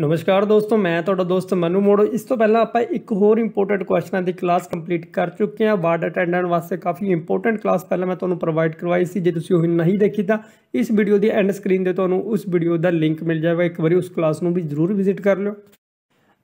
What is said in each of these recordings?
ਨਮਸਕਾਰ ਦੋਸਤੋ ਮੈਂ ਤੁਹਾਡਾ ਦੋਸਤ ਮਨੂ ਮੋੜੋ ਇਸ ਤੋਂ ਪਹਿਲਾਂ ਆਪਾਂ ਇੱਕ ਹੋਰ ਇੰਪੋਰਟੈਂਟ ਕੁਐਸਚਨਾਂ ਦੀ ਕਲਾਸ ਕੰਪਲੀਟ ਕਰ ਚੁੱਕੇ ਹਾਂ ਵਾਰਡ ਅਟੈਂਡੈਂਟ ਵਾਸਤੇ ਕਾਫੀ ਇੰਪੋਰਟੈਂਟ ਕਲਾਸ ਪਹਿਲਾਂ ਮੈਂ ਤੁਹਾਨੂੰ ਪ੍ਰੋਵਾਈਡ ਕਰਵਾਈ ਸੀ ਜੇ ਤੁਸੀਂ ਉਹ ਨਹੀਂ ਦੇਖੀ ਤਾਂ ਇਸ ਵੀਡੀਓ ਦੀ ਐਂਡ ਸਕਰੀਨ ਤੇ ਤੁਹਾਨੂੰ ਉਸ ਵੀਡੀਓ ਦਾ ਲਿੰਕ ਮਿਲ ਜਾਵੇਗਾ ਇੱਕ ਵਾਰੀ ਉਸ ਕਲਾਸ ਨੂੰ ਵੀ ਜ਼ਰੂਰ ਵਿਜ਼ਿਟ ਕਰ ਲਿਓ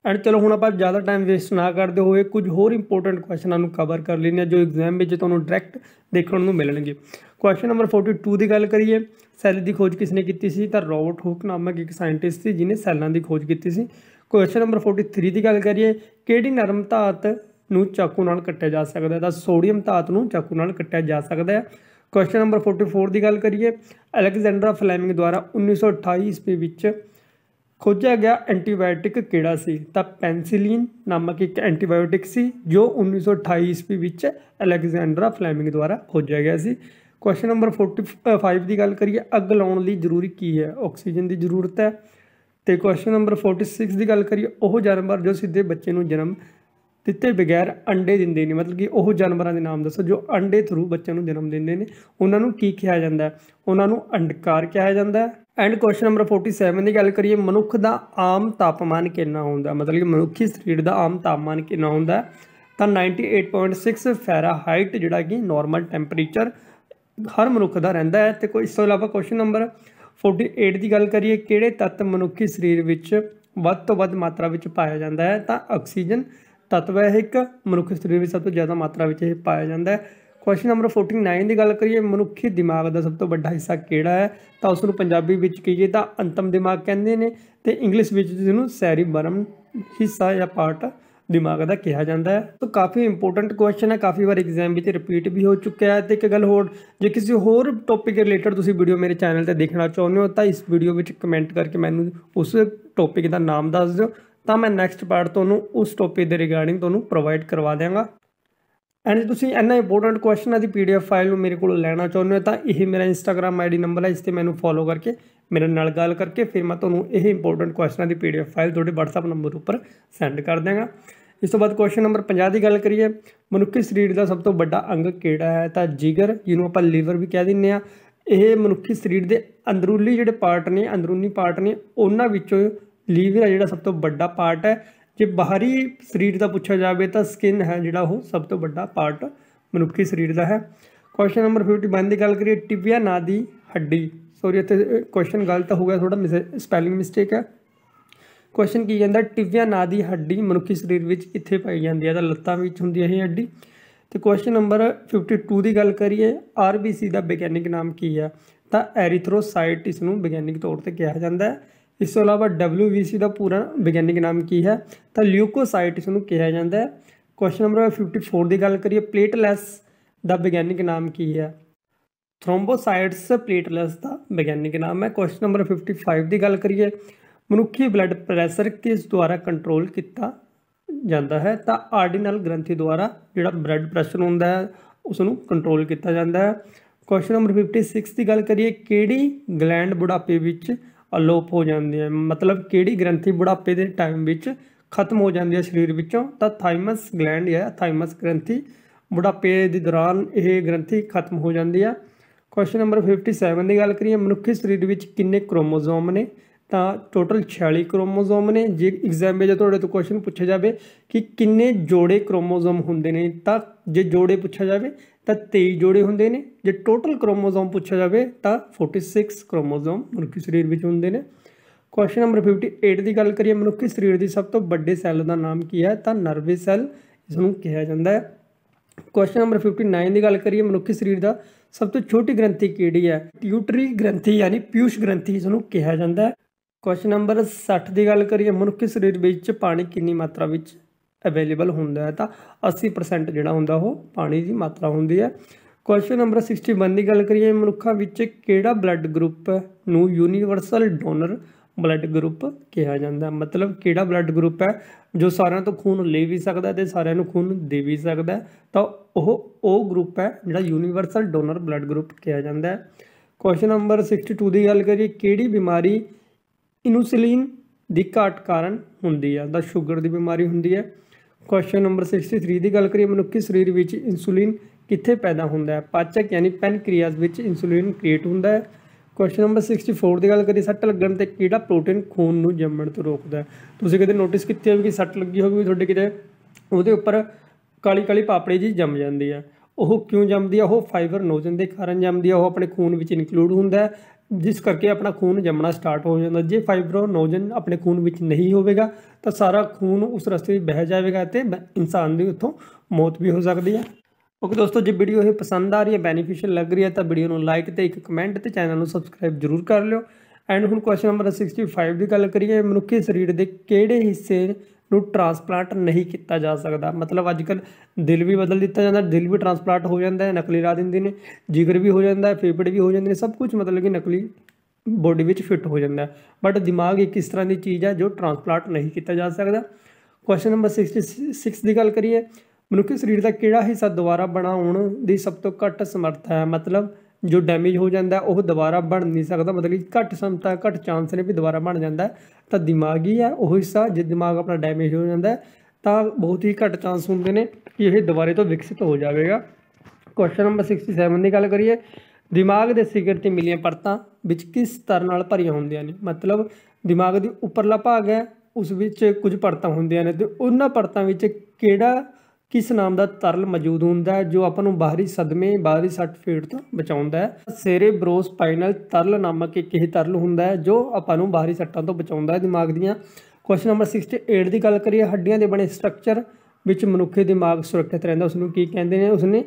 ਐਂਡ ਚਲੋ ਹੁਣ ਆਪਾਂ ਜ਼ਿਆਦਾ ਟਾਈਮ ਵੇਸਟ ਨਾ ਕਰਦੇ ਹੋਏ ਕੁਝ ਹੋਰ ਇੰਪੋਰਟੈਂਟ ਕੁਐਸਚਨਾਂ ਨੂੰ ਕਵਰ ਕਰ ਲੈਂਦੇ ਹਾਂ ਜੋ ਐਗਜ਼ਾਮ ਵਿੱਚ ਤੁਹਾਨੂੰ ਡਾਇਰੈਕਟ ਦੇਖਣ ਨੂੰ ਮਿਲਣਗੇ ਕੁਐਸਚਨ ਨੰਬਰ 42 ਦੀ ਗੱਲ ਕਰੀਏ ਸੈੱਲ ਦੀ ਖੋਜ ਕਿਸ ਨੇ ਕੀਤੀ ਸੀ ਤਾਂ ਰੌਬਰਟ ਹੁੱਕ ਨਾਮਕ ਇੱਕ ਸਾਇੰਟਿਸਟ ਸੀ ਜਿਨੇ ਸੈੱਲਾਂ ਦੀ ਖੋਜ ਕੀਤੀ ਸੀ ਕੁਐਸਚਨ ਨੰਬਰ 43 ਦੀ ਗੱਲ ਕਰੀਏ ਕਿਹੜੀ ਨਰਮ ਧਾਤ ਨੂੰ ਚਾਕੂ ਨਾਲ ਕੱਟਿਆ ਜਾ ਸਕਦਾ ਹੈ ਤਾਂ ਸੋਡੀਅਮ ਧਾਤ ਨੂੰ ਚਾਕੂ ਨਾਲ ਕੱਟਿਆ ਜਾ ਸਕਦਾ ਹੈ ਕੁਐਸਚਨ ਨੰਬਰ 44 ਦੀ ਗੱਲ ਕਰੀਏ ਅਲੈਗਜ਼ੈਂਡਰ ਫਲੇਮਿੰਗ ਦੁਆਰਾ 1928 ਈਸਵੀ ਵਿੱਚ ਖੋਜਿਆ ਗਿਆ ਐਂਟੀਬਾਇਓਟਿਕ ਕਿਹੜਾ ਸੀ ਤਾਂ ਪੈਨਸਿਲਿਨ ਨਾਮਕ ਇੱਕ ਐਂਟੀਬਾਇਓਟਿਕ ਸੀ ਜੋ 1928 ਈਸਵੀ ਵਿੱਚ ਅਲੈਗਜ਼ੈਂਡਰ ਫਲੇਮਿੰਗ ਦੁਆਰਾ ਖੋਜਿਆ ਗਿਆ ਸੀ ਕੁਐਸਚਨ ਨੰਬਰ 45 ਦੀ ਗੱਲ ਕਰੀਏ ਅੱਗ ਲਾਉਣ ਲਈ ਜ਼ਰੂਰੀ ਕੀ ਹੈ ਆਕਸੀਜਨ ਦੀ ਜ਼ਰੂਰਤ ਹੈ ਤੇ ਕੁਐਸਚਨ ਨੰਬਰ 46 ਦੀ ਗੱਲ ਕਰੀਏ ਉਹ ਜਾਨਵਰ ਜੋ ਸਿੱਧੇ ਬੱਚੇ ਨੂੰ ਜਨਮ ਦਿੱਤੇ ਬਿਗੈਰ ਅੰਡੇ ਦਿੰਦੇ ਨੇ ਮਤਲਬ ਕਿ ਉਹ ਜਾਨਵਰਾਂ ਦੇ ਨਾਮ ਦੱਸੋ ਜੋ ਅੰਡੇ ਥਰੂ ਬੱਚਿਆਂ ਨੂੰ ਜਨਮ ਦਿੰਦੇ ਨੇ ਉਹਨਾਂ ਨੂੰ ਕੀ ਕਿਹਾ ਜਾਂਦਾ ਉਹਨਾਂ ਨੂੰ ਅੰਡਕਾਰ ਕਿਹਾ ਜਾਂਦਾ ਐਂਡ ਕੁਐਸਚਨ ਨੰਬਰ 47 ਦੀ ਗੱਲ ਕਰੀਏ ਮਨੁੱਖ ਦਾ ਆਮ ਤਾਪਮਾਨ ਕਿੰਨਾ ਹੁੰਦਾ ਮਤਲਬ ਕਿ ਮਨੁੱਖੀ ਸਰੀਰ ਦਾ ਆਮ ਤਾਪਮਾਨ ਕਿੰਨਾ ਹੁੰਦਾ ਤਾਂ 98.6 ਫੈਰਾਹਾਈਟ ਜਿਹੜਾ ਕਿ ਨਾਰਮਲ ਟੈਂਪਰੇਚਰ ਹਰ ਮਨੁੱਖ ਦਾ ਰਹਿੰਦਾ ਹੈ ਤੇ ਕੋਈ ਇਸ ਤੋਂ ਇਲਾਵਾ ਕੁਐਸਚਨ ਨੰਬਰ 48 ਦੀ ਗੱਲ ਕਰੀਏ ਕਿਹੜੇ ਤੱਤ ਮਨੁੱਖੀ ਸਰੀਰ ਵਿੱਚ ਵੱਧ ਤੋਂ ਵੱਧ ਮਾਤਰਾ ਵਿੱਚ ਪਾਇਆ ਜਾਂਦਾ ਹੈ ਤਾਂ ਆਕਸੀਜਨ ਤੱਤਵ ਹੈ ਇੱਕ ਮਨੁੱਖੀ ਸਰੀਰ ਵਿੱਚ ਸਭ ਤੋਂ ਜ਼ਿਆਦਾ ਮਾਤਰਾ ਵਿੱਚ ਇਹ ਪਾਇਆ ਜਾਂਦਾ ਹੈ ਕੁਐਸਚਨ ਨੰਬਰ 49 ਦੀ ਗੱਲ ਕਰੀਏ ਮਨੁੱਖੀ ਦਿਮਾਗ ਦਾ ਸਭ ਤੋਂ ਵੱਡਾ ਹਿੱਸਾ ਕਿਹੜਾ ਹੈ ਤਾਂ ਉਸ ਨੂੰ ਪੰਜਾਬੀ ਵਿੱਚ ਕਹੀਏ ਤਾਂ ਅੰਤਮ ਦਿਮਾਗ ਕਹਿੰਦੇ ਨੇ ਤੇ ਇੰਗਲਿਸ਼ ਵਿੱਚ ਜਿਸ ਨੂੰ ਸੈਰੀਬਰਮ ਹਿੱਸਾ ਜਾਂ ਪਾਰਟ ਦਿਮਾਗ ਦਾ ਕਿਹਾ ਜਾਂਦਾ ਹੈ ਤਾਂ ਕਾਫੀ ਇੰਪੋਰਟੈਂਟ ਕੁਐਸਚਨ ਹੈ ਕਾਫੀ ਵਾਰ ਐਗਜ਼ਾਮ ਵਿੱਚ ਰਿਪੀਟ ਵੀ ਹੋ ਚੁੱਕਿਆ ਹੈ ਤੇ ਇੱਕ ਗੱਲ ਹੋਰ ਜੇ ਕਿਸੇ ਹੋਰ ਟੌਪਿਕ ਰਿਲੇਟਡ ਤੁਸੀਂ ਵੀਡੀਓ ਮੇਰੇ ਚੈਨਲ ਤੇ ਦੇਖਣਾ ਚਾਹੁੰਦੇ ਹੋ ਤਾਂ ਇਸ ਵੀਡੀਓ ਵਿੱਚ ਕਮੈਂਟ ਕਰਕੇ ਮੈਨੂੰ ਉਸ ਟੌਪਿਕ ਦਾ ਨਾਮ ਦੱਸ ਦਿਓ ਤਾਂ ਮੈਂ ਨੈਕਸਟ ਪਾਰਟ ਤੁਹਾਨੂੰ ਉਸ ਟੌਪਿਕ ਦੇ ਰਿਗਾਰਡਿੰਗ ਤੁਹਾਨੂੰ ਪ੍ਰੋਵਾਈਡ ਕਰਵਾ ਦਿਆਂਗਾ ਐਂਡ ਜੇ ਤੁਸੀਂ ਇੰਨਾ ਇੰਪੋਰਟੈਂਟ ਕੁਐਸਚਨ ਦੀ ਪੀਡੀਐਫ ਫਾਈਲ ਨੂੰ ਮੇਰੇ ਕੋਲ ਲੈਣਾ ਚਾਹੁੰਦੇ ਹੋ ਤਾਂ ਇਹ ਮੇਰਾ ਇੰਸਟਾਗ੍ਰam ਆਈਡੀ ਨੰਬਰ ਹੈ ਇਸ ਤੇ ਮੈਨੂੰ ਫੋਲੋ ਕਰਕੇ ਮੇਰੇ ਨਾਲ ਗੱਲ ਕਰਕੇ ਫਿਰ ਮੈਂ ਤੁਹਾਨੂੰ ਇਹ ਇੰਪੋਰਟੈਂਟ ਕੁਐਸਚਨਾਂ ਦੀ ਪੀਡੀਐਫ ਫਾਈਲ ਤੁਹਾਡੇ WhatsApp ਨੰਬਰ ਉੱਪਰ ਸੈਂਡ ਕਰ ਦਿਆਂਗਾ ਇਸ ਤੋਂ ਬਾਅਦ ਕੁਐਸਚਨ ਨੰਬਰ 50 ਦੀ ਗੱਲ ਕਰੀਏ ਮਨੁੱਖੀ ਸਰੀਰ ਦਾ ਸਭ ਤੋਂ ਵੱਡਾ ਅੰਗ ਕਿਹੜਾ ਹੈ ਤਾਂ ਜਿਗਰ ਜਿਹਨੂੰ ਆਪਾਂ ਲੀਵਰ ਵੀ ਕਹਿ ਦਿੰਨੇ ਆ ਇਹ ਮਨੁੱਖੀ ਸਰੀਰ ਦੇ ਅੰਦਰੂਨੀ ਜਿਹੜੇ ਪਾਰਟ ਨੇ ਅੰਦਰੂਨੀ ਪਾਰਟ ਨੇ ਉਹਨਾਂ ਵਿੱਚੋਂ ਲੀਵਰ ਹੈ ਜਿਹੜਾ ਸਭ ਤੋਂ ਵੱਡਾ ਪਾਰਟ ਹੈ ਜੇ ਬਾਹਰੀ ਸਰੀਰ ਦਾ ਪੁੱਛਿਆ ਜਾਵੇ ਤਾਂ ਸਕਿਨ ਹੈ ਜਿਹੜਾ ਉਹ ਸਭ ਤੋਂ ਵੱਡਾ ਪਾਰਟ ਮਨੁੱਖੀ ਸਰੀਰ ਦਾ ਹੈ ਕੁਐਸਚਨ ਨੰਬਰ 51 ਦੀ ਗੱਲ ਕਰੀਏ ਟਿਬੀਆ ਨਾਦੀ ਹੱਡੀ ਸੌਰੀ ਇੱਥੇ ਕੁਐਸਚਨ ਗਲਤ ਹੋ ਗਿਆ ਥੋੜਾ ਸਪੈਲਿੰਗ ਮਿਸਟੇਕ ਹੈ ਕੁਐਸਚਨ ਕੀ ਜਾਂਦਾ ਟਿਵਿਆ ਨਾ ਦੀ ਹੱਡੀ ਮਨੁੱਖੀ ਸਰੀਰ ਵਿੱਚ ਕਿੱਥੇ ਪਾਈ ਜਾਂਦੀ ਹੈ ਤਾਂ ਲੱਤਾਂ ਵਿੱਚ ਹੁੰਦੀ ਹੈ ਇਹ ਹੱਡੀ ਤੇ ਕੁਐਸਚਨ ਨੰਬਰ 52 ਦੀ ਗੱਲ ਕਰੀਏ ਆਰਬੀਸੀ ਦਾ ਵਿਗਿਆਨਿਕ ਨਾਮ ਕੀ ਹੈ ਤਾਂ ਐਰੀਥਰੋਸਾਈਟ ਇਸ ਨੂੰ ਵਿਗਿਆਨਿਕ ਤੌਰ ਤੇ ਕਿਹਾ ਜਾਂਦਾ ਹੈ ਇਸ ਤੋਂ ਇਲਾਵਾ ਡਬਲਯੂਬੀਸੀ ਦਾ ਪੂਰਾ ਵਿਗਿਆਨਿਕ ਨਾਮ ਕੀ ਹੈ ਤਾਂ ਲਿਊਕੋਸਾਈਟ ਇਸ ਨੂੰ ਕਿਹਾ ਜਾਂਦਾ ਹੈ ਕੁਐਸਚਨ ਨੰਬਰ 54 ਦੀ ਗੱਲ ਕਰੀਏ ਪਲੇਟਲੈਸ ਦਾ ਵਿਗਿਆਨਿਕ ਨਾਮ ਕੀ ਹੈ ਥ੍ਰੋmbੋਸਾਈਟਸ ਪਲੇਟਲੈਟਸ ਦਾ ਵਿਗਿਆਨਿਕ ਨਾਮ ਹੈ ਕੁਐਸਚਨ ਨੰਬਰ 55 ਦੀ ਗੱਲ ਕਰੀਏ ਮਨੁੱਖੀ ਬਲੱਡ ਪ੍ਰੈਸ਼ਰ ਕਿਸ ਦੁਆਰਾ ਕੰਟਰੋਲ ਕੀਤਾ ਜਾਂਦਾ ਹੈ ਤਾਂ ਆਰਡੀਨਲ ਗ੍ਰੰਥੀ ਦੁਆਰਾ ਜਿਹੜਾ ਬਲੱਡ ਪ੍ਰੈਸ਼ਰ ਹੁੰਦਾ ਹੈ ਉਸ ਨੂੰ ਕੰਟਰੋਲ ਕੀਤਾ ਜਾਂਦਾ ਹੈ ਕੁਐਸਚਨ ਨੰਬਰ 56 ਦੀ ਗੱਲ ਕਰੀਏ ਕਿਹੜੀ ਗਲੈਂਡ ਬੁਢਾਪੇ ਵਿੱਚ ਅਲੋਪ ਹੋ ਜਾਂਦੀ ਹੈ ਮਤਲਬ ਕਿਹੜੀ ਗ੍ਰੰਥੀ ਬੁਢਾਪੇ ਦੇ ਟਾਈਮ ਵਿੱਚ ਖਤਮ ਹੋ ਜਾਂਦੀ ਹੈ ਸਰੀਰ ਵਿੱਚੋਂ ਤਾਂ ਥਾਈਮਸ ਗਲੈਂਡ ਹੈ ਥਾਈਮਸ ਗ੍ਰੰਥੀ ਬੁਢਾਪੇ ਦੇ ਦੌਰਾਨ ਇਹ ਗ੍ਰੰਥੀ ਖਤਮ ਹੋ ਜਾਂਦੀ ਹੈ ਕੁਐਸਚਨ ਨੰਬਰ 57 ਦੀ ਗੱਲ ਕਰੀਏ ਮਨੁੱਖੀ ਸਰੀਰ ਵਿੱਚ ਕਿੰਨੇ ਕ੍ਰੋਮੋਸੋਮ ਨੇ ਤਾਂ ਟੋਟਲ 46 ਕ੍ਰੋਮੋਸੋਮ ਨੇ ਜੇ ਐਗਜ਼ਾਮ ਵਿੱਚ ਤੁਹਾਡੇ ਤੋਂ ਕੁਐਸਚਨ ਪੁੱਛਿਆ ਜਾਵੇ ਕਿ ਕਿੰਨੇ ਜੋੜੇ ਕ੍ਰੋਮੋਸੋਮ ਹੁੰਦੇ ਨੇ ਤਾਂ ਜੇ ਜੋੜੇ ਪੁੱਛਿਆ ਜਾਵੇ ਤਾਂ 23 ਜੋੜੇ ਹੁੰਦੇ ਨੇ ਜੇ ਟੋਟਲ ਕ੍ਰੋਮੋਸੋਮ ਪੁੱਛਿਆ ਜਾਵੇ ਤਾਂ 46 ਕ੍ਰੋਮੋਸੋਮ ਮਨੁੱਖੀ ਸਰੀਰ ਵਿੱਚ ਹੁੰਦੇ ਨੇ ਕੁਐਸਚਨ ਨੰਬਰ 58 ਦੀ ਗੱਲ ਕਰੀਏ ਮਨੁੱਖੀ ਸਰੀਰ ਦੀ ਸਭ ਤੋਂ ਵੱਡੇ ਸੈੱਲ ਦਾ ਨਾਮ ਕੀ ਹੈ ਤਾਂ ਨਰਵਸ ਸੈੱਲ ਇਸ ਨੂੰ ਕਿਹਾ ਜਾਂਦਾ ਹੈ ਕੁਐਸਚਨ ਨੰਬਰ 59 ਦੀ ਗੱਲ ਕਰੀਏ ਮਨੁੱਖੀ ਸਰੀਰ ਦਾ ਸਭ ਤੋਂ ਛੋਟੀ ਗ੍ਰੰਥੀ ਕਿਹੜੀ ਹੈ ਪਿਊਟਰੀ ਗ੍ਰੰਥੀ ਯਾਨੀ ਪਿਊਸ਼ ਗ੍ਰੰਥੀ ਇਸ ਨੂੰ ਕਿਹਾ ਜਾਂਦਾ ਹੈ ਕੁਐਸਚਨ ਨੰਬਰ 60 ਦੀ ਗੱਲ ਕਰੀਏ ਮਨੁੱਖੀ ਸਰੀਰ ਵਿੱਚ ਪਾਣੀ ਕਿੰਨੀ ਮਾਤਰਾ ਵਿੱਚ ਅਵੇਲੇਬਲ ਹੁੰਦਾ ਹੈ ਤਾਂ 80% ਜਿਹੜਾ ਹੁੰਦਾ ਉਹ ਪਾਣੀ ਦੀ ਮਾਤਰਾ ਹੁੰਦੀ ਹੈ ਕੁਐਸਚਨ ਨੰਬਰ 61 ਦੀ ਗੱਲ ਕਰੀਏ ਮਨੁੱਖਾਂ ਵਿੱਚ ਕਿਹੜਾ ਬਲੱਡ ਗਰੁੱਪ ਨੂੰ ਯੂਨੀਵਰਸਲ ਡੋਨਰ ਬਲੱਡ ਗਰੁੱਪ ਕਿਹਾ ਜਾਂਦਾ ਮਤਲਬ ਕਿਹੜਾ ਬਲੱਡ ਗਰੁੱਪ ਹੈ ਜੋ ਸਾਰਿਆਂ ਤੋਂ ਖੂਨ ਲੈ ਵੀ ਸਕਦਾ ਤੇ ਸਾਰਿਆਂ ਨੂੰ ਖੂਨ ਦੇ ਵੀ ਸਕਦਾ ਤਾਂ ਉਹ ਉਹ ਗਰੁੱਪ ਹੈ ਜਿਹੜਾ ਯੂਨੀਵਰਸਲ ਡੋਨਰ ਬਲੱਡ ਗਰੁੱਪ ਕਿਹਾ ਜਾਂਦਾ ਹੈ ਕੁਐਸਚਨ ਨੰਬਰ 62 ਦੀ ਗੱਲ ਕਰੀਏ ਕਿਹੜੀ ਬਿਮਾਰੀ ਇਨਸੂਲਿਨ ਦੀ ਘਾਟ ਕਾਰਨ ਹੁੰਦੀ ਹੈ ਦਾ ਸ਼ੂਗਰ ਦੀ ਬਿਮਾਰੀ ਹੁੰਦੀ ਹੈ ਕੁਐਸਚਨ ਨੰਬਰ 63 ਦੀ ਗੱਲ ਕਰੀਏ ਮਨੁੱਖੀ ਸਰੀਰ ਵਿੱਚ ਇਨਸੂਲਿਨ ਕਿੱਥੇ ਪੈਦਾ ਹੁੰਦਾ ਹੈ ਪਾਚਕ ਯਾਨੀ ਪੈਨਕ੍ਰੀਆਸ ਵਿੱਚ ਇਨਸੂਲਿਨ ਕ੍ਰੀਏਟ ਹੁੰਦਾ ਹੈ ਕੁਐਸਚਨ ਨੰਬਰ 64 ਦੀ ਗੱਲ ਕਰੀ ਸੱਟ ਲੱਗਣ ਤੇ ਕਿਹੜਾ ਪ੍ਰੋਟੀਨ ਖੂਨ ਨੂੰ ਜੰਮਣ ਤੋਂ ਰੋਕਦਾ ਤੁਸੀਂ ਕਦੇ ਨੋਟਿਸ ਕੀਤੀ ਹੋਵੇ ਕਿ ਸੱਟ ਲੱਗੀ ਹੋਵੇ ਤੁਹਾਡੇ ਕਿਤੇ ਉਹਦੇ ਉੱਪਰ ਕਾਲੀ ਕਾਲੀ ਪਾਪੜੀ ਜੀ ਜੰਮ ਜਾਂਦੀ ਆ ਉਹ ਕਿਉਂ ਜੰਮਦੀ ਆ ਉਹ ਫਾਈਬਰ ਨੋਜ਼ਨ ਦੇ ਕਾਰਨ ਜੰਮਦੀ ਆ ਉਹ ਆਪਣੇ ਖੂਨ ਵਿੱਚ ਇਨਕਲੂਡ ਹੁੰਦਾ ਜਿਸ ਕਰਕੇ ਆਪਣਾ ਖੂਨ ਜੰਮਣਾ ਸਟਾਰਟ ਹੋ ਜਾਂਦਾ ਜੇ ਨੋਜਨ ਆਪਣੇ ਖੂਨ ਵਿੱਚ ਨਹੀਂ ਹੋਵੇਗਾ ਤਾਂ ਸਾਰਾ ਖੂਨ ਉਸ ਰਸਤੇ ਵਿੱਚ ਬਹਿ ਜਾਵੇਗਾ ਤੇ ਇਨਸਾਨ ਦੀ ਉੱਥੋਂ ਮੌਤ ਵੀ ਹੋ ਸਕਦੀ ਹੈ ਓਕੇ ਦੋਸਤੋ ਜੇ ਵੀਡੀਓ ਇਹ ਪਸੰਦ ਆ ਰਹੀ ਹੈ ਬੈਨੀਫੀਸ਼ੀਅਲ ਲੱਗ ਰਹੀ ਹੈ ਤਾਂ ਵੀਡੀਓ ਨੂੰ ਲਾਈਕ ਤੇ ਇੱਕ ਕਮੈਂਟ ਤੇ ਚੈਨਲ ਨੂੰ ਸਬਸਕ੍ਰਾਈਬ ਜ਼ਰੂਰ ਕਰ ਲਿਓ ਐਂਡ ਹੁਣ ਕੁਐਸਚਨ ਨੰਬਰ 65 ਦੀ ਗੱਲ ਕਰੀਏ ਮਨੁੱਖੀ ਸਰੀਰ ਦੇ ਕਿਹੜੇ ਹਿੱਸੇ ਨੂੰ ਟ੍ਰਾਂਸਪਲਾਂਟ ਨਹੀਂ ਕੀਤਾ ਜਾ ਸਕਦਾ ਮਤਲਬ ਅੱਜ ਕੱਲ ਦਿਲ ਵੀ ਬਦਲ ਦਿੱਤਾ ਜਾਂਦਾ ਦਿਲ ਵੀ ਟ੍ਰਾਂਸਪਲਾਂਟ ਹੋ ਜਾਂਦਾ ਹੈ ਨਕਲੀ ਲਾ ਦਿੰਦੇ ਨੇ ਜਿਗਰ ਵੀ ਹੋ ਜਾਂਦਾ ਹੈ ਫੇਫੜੇ ਵੀ ਹੋ ਜਾਂਦੇ ਨੇ ਸਭ ਕੁਝ ਮਤਲਬ ਕਿ ਨਕਲੀ ਬੋਡੀ ਵਿੱਚ ਫਿੱਟ ਹੋ ਜਾਂਦਾ ਹੈ ਬਟ ਦਿਮਾਗ ਇੱਕ ਇਸ ਤਰ੍ਹਾਂ ਦੀ ਚੀਜ਼ ਹੈ ਜੋ ਟ੍ਰਾਂਸਪਲਾਂਟ ਨਹੀਂ ਕੀਤਾ ਜਾ ਸਕਦਾ ਕੁਐਸਚਨ ਨੰਬਰ 66 ਦੀ ਗੱਲ ਕਰੀਏ ਮਨੁੱਖੀ ਸਰੀਰ ਦਾ ਕਿਹੜਾ ਹਿੱਸਾ ਦੁਬਾਰਾ ਬਣਾਉਣ ਦੀ ਸਭ ਤੋਂ ਘੱਟ ਸਮਰੱਥਾ ਹੈ ਮਤਲਬ ਜੋ ਡੈਮੇਜ ਹੋ ਜਾਂਦਾ ਉਹ ਦੁਬਾਰਾ ਬਣ ਨਹੀਂ ਸਕਦਾ ਮਤਲਬ ਕਿ ਘੱਟ ਸਮਤਾ ਘੱਟ ਚਾਂਸ ਨੇ ਵੀ ਦੁਬਾਰਾ ਬਣ ਜਾਂਦਾ ਤਾਂ ਦਿਮਾਗ ਹੀ ਹੈ ਉਹ ਹਿੱਸਾ ਜੇ ਦਿਮਾਗ ਆਪਣਾ ਡੈਮੇਜ ਹੋ ਜਾਂਦਾ ਤਾਂ ਬਹੁਤ ਹੀ ਘੱਟ ਚਾਂਸ ਹੁੰਦੇ ਨੇ ਕਿ ਇਹ ਦੁਬਾਰੇ ਤੋਂ ਵਿਕਸਿਤ ਹੋ ਜਾਵੇਗਾ ਕੁਐਸਚਨ ਨੰਬਰ 67 ਦੀ ਗੱਲ ਕਰੀਏ ਦਿਮਾਗ ਦੇ ਸਿਗਰ ਤੇ ਮਿਲੀਆਂ ਪਰਤਾਂ ਵਿੱਚ ਕਿਸ ਤਰ੍ਹਾਂ ਨਾਲ ਭਰੀਆਂ ਹੁੰਦੀਆਂ ਨੇ ਮਤਲਬ ਦਿਮਾਗ ਦੀ ਉੱਪਰਲਾ ਭਾਗ ਹੈ ਉਸ ਵਿੱਚ ਕੁਝ ਪਰਤਾਂ ਹੁੰਦੀਆਂ ਨੇ ਤੇ ਉਹਨਾਂ ਪਰਤਾਂ ਵਿੱਚ ਕਿਹੜਾ ਕਿਸ ਨਾਮ ਦਾ ਤਰਲ ਮੌਜੂਦ ਹੁੰਦਾ ਹੈ ਜੋ ਆਪਾਂ ਨੂੰ ਬਾਹਰੀ ਸਦਮੇ ਬਾਹਰੀ ਸੱਟ ਫੇਟ ਤੋਂ ਬਚਾਉਂਦਾ ਹੈ ਸਪਾਈਨਲ ਤਰਲ ਨਾਮਕ ਇੱਕ ਇਹ ਤਰਲ ਹੁੰਦਾ ਹੈ ਜੋ ਆਪਾਂ ਨੂੰ ਬਾਹਰੀ ਸੱਟਾਂ ਤੋਂ ਬਚਾਉਂਦਾ ਹੈ ਦਿਮਾਗ ਦੀਆਂ ਕੁਐਸਚਨ ਨੰਬਰ 68 ਦੀ ਗੱਲ ਕਰੀਏ ਹੱਡੀਆਂ ਦੇ ਬਣੇ ਸਟਰਕਚਰ ਵਿੱਚ ਮਨੁੱਖੀ ਦਿਮਾਗ ਸੁਰੱਖਿਅਤ ਰਹਿੰਦਾ ਉਸ ਨੂੰ ਕੀ ਕਹਿੰਦੇ ਨੇ ਉਸਨੇ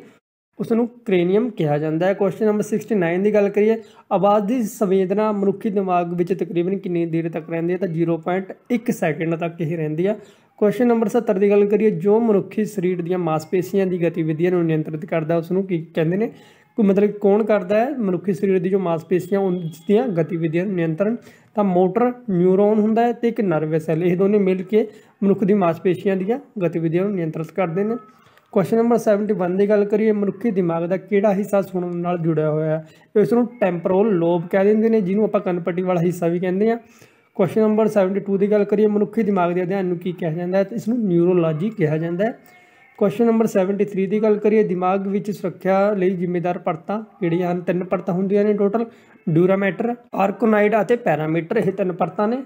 ਉਸ ਨੂੰ ਕ੍ਰੇਨੀਅਮ ਕਿਹਾ ਜਾਂਦਾ ਹੈ ਕੁਐਸਚਨ ਨੰਬਰ 69 ਦੀ ਗੱਲ ਕਰੀਏ ਆਵਾਜ਼ ਦੀ ਸੰਵੇਦਨਾ ਮਨੁੱਖੀ ਦਿਮਾਗ ਵਿੱਚ ਤਕਰੀਬਨ ਕਿੰਨੀ ਦੇਰ ਤੱਕ ਰਹਿੰਦੀ ਹੈ ਤਾਂ 0.1 ਸੈਕਿੰਡ ਤੱਕ ਹੀ ਰਹਿੰਦੀ ਹੈ ਕੁਐਸਚਨ ਨੰਬਰ 70 ਦੀ ਗੱਲ ਕਰੀਏ ਜੋ ਮਨੁੱਖੀ ਸਰੀਰ ਦੀਆਂ ਮਾਸਪੇਸ਼ੀਆਂ ਦੀ ਗਤੀਵਿਧੀਆਂ ਨੂੰ ਨਿਯੰਤਰਿਤ ਕਰਦਾ ਉਸ ਨੂੰ ਕੀ ਕਹਿੰਦੇ ਨੇ ਕੋ ਮਤਲਬ ਕੌਣ ਕਰਦਾ ਹੈ ਮਨੁੱਖੀ ਸਰੀਰ ਦੀ ਜੋ ਮਾਸਪੇਸ਼ੀਆਂ ਉਸ ਦੀਆਂ ਗਤੀਵਿਧੀਆਂ ਨੂੰ ਨਿਯੰਤਰਣ ਤਾਂ ਮੋਟਰ ਨਿਊਰੋਨ ਹੁੰਦਾ ਹੈ ਤੇ ਇੱਕ ਨਰਵਸ ਸੈੱਲ ਇਹ ਦੋਨੇ ਮਿਲ ਕੇ ਮਨੁੱਖ ਦੀ ਮਾਸਪੇਸ਼ੀਆਂ ਦੀਆਂ ਗਤੀਵਿਧੀਆਂ ਨੂੰ ਨਿਯੰਤਰਿਤ ਕਰਦੇ ਨੇ ਕੁਐਸਚਨ ਨੰਬਰ 71 ਦੀ ਗੱਲ ਕਰੀਏ ਮਨੁੱਖੀ ਦਿਮਾਗ ਦਾ ਕਿਹੜਾ ਹਿੱਸਾ ਸੁਣਨ ਨਾਲ ਜੁੜਿਆ ਹੋਇਆ ਹੈ ਇਸ ਨੂੰ ਟੈਂਪੋਰਲ ਲੋਬ ਕਹਿ ਦਿੰਦੇ ਨੇ ਜਿਹਨੂੰ ਆਪਾਂ ਕੰਨਪੱਟੀ ਵਾਲਾ ਹਿੱਸਾ ਵੀ ਕਹਿੰਦੇ ਆ ਕੁਐਸਚਨ ਨੰਬਰ 72 ਦੀ ਗੱਲ ਕਰੀਏ ਮਨੁੱਖੀ ਦਿਮਾਗ ਦੇ ਅਧਿਐਨ ਨੂੰ ਕੀ ਕਿਹਾ ਜਾਂਦਾ ਹੈ ਇਸ ਨੂੰ ਨਿਊਰੋਲੋਜੀ ਕਿਹਾ ਜਾਂਦਾ ਹੈ ਕੁਐਸਚਨ ਨੰਬਰ 73 ਦੀ ਗੱਲ ਕਰੀਏ ਦਿਮਾਗ ਵਿੱਚ ਸੁਰੱਖਿਆ ਲਈ ਜ਼ਿੰਮੇਵਾਰ ਪਰਤਾਂ ਕਿਹੜੀਆਂ ਹਨ ਤਿੰਨ ਪਰਤਾਂ ਹੁੰਦੀਆਂ ਨੇ ਟੋਟਲ ਮੈਟਰ ਆਰਕੋਨਾਈਡ ਅਤੇ ਪੈਰਾਮੀਟਰ ਇਹ ਤਿੰਨ ਪਰਤਾਂ ਨੇ